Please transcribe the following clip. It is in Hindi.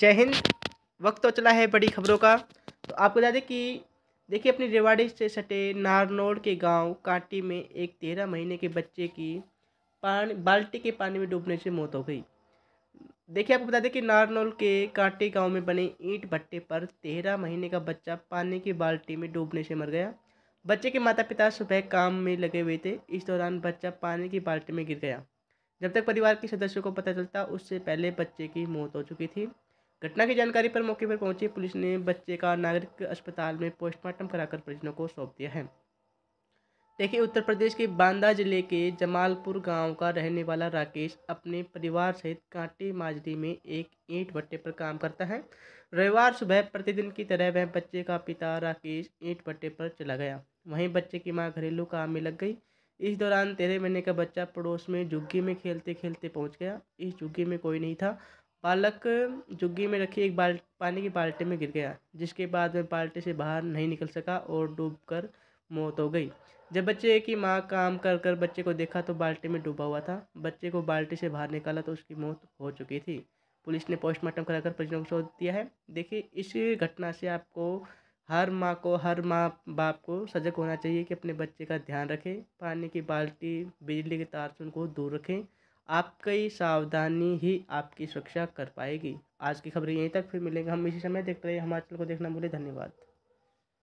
जय हिंद वक्त तो चला है बड़ी खबरों का तो आपको बता दें कि देखिए अपनी रेवाड़ी से सटे नारनौर के गांव कांटी में एक तेरह महीने के बच्चे की पानी बाल्टी के पानी में डूबने से मौत हो गई देखिए आपको बता दें कि नारनौल के कांटी गांव में बने ईंट भट्टे पर तेरह महीने का बच्चा पानी की बाल्टी में डूबने से मर गया बच्चे के माता पिता सुबह काम में लगे हुए थे इस दौरान बच्चा पानी की बाल्टी में गिर गया जब तक परिवार के सदस्यों को पता चलता उससे पहले बच्चे की मौत हो चुकी थी घटना की जानकारी पर मौके पर पहुंची पुलिस ने बच्चे का नागरिक अस्पताल में पोस्टमार्टम कराकर परिजनों को सौंप दिया है देखिए उत्तर प्रदेश के बांदा जिले के जमालपुर गांव का रहने वाला राकेश अपने परिवार सहित कांटे माजरी में एक ईंट भट्टे पर काम करता है रविवार सुबह प्रतिदिन की तरह वह बच्चे का पिता राकेश ईंट भट्टे पर चला गया वहीं बच्चे की मां घरेलू काम में लग गई इस दौरान तेरह महीने का बच्चा पड़ोस में झुग्गी में खेलते खेलते पहुंच गया इस झुग्गी में कोई नहीं था बालक जुग्गी में रखी एक बाल पानी की बाल्टी में गिर गया जिसके बाद वह बाल्टी से बाहर नहीं निकल सका और डूब कर मौत हो गई जब बच्चे की माँ काम कर कर बच्चे को देखा तो बाल्टी में डूबा हुआ था बच्चे को बाल्टी से बाहर निकाला तो उसकी मौत हो चुकी थी पुलिस ने पोस्टमार्टम कराकर परिजनों को सौंप दिया है देखिए इस घटना से आपको हर माँ को हर माँ बाप को सजग होना चाहिए कि अपने बच्चे का ध्यान रखें पानी की बाल्टी बिजली के तार से उनको दूर रखें आपकी सावधानी ही आपकी सुरक्षा कर पाएगी आज की खबरें यहीं तक फिर मिलेंगे हम इसी समय देखते रहे हमारे चैनल को देखना बोले धन्यवाद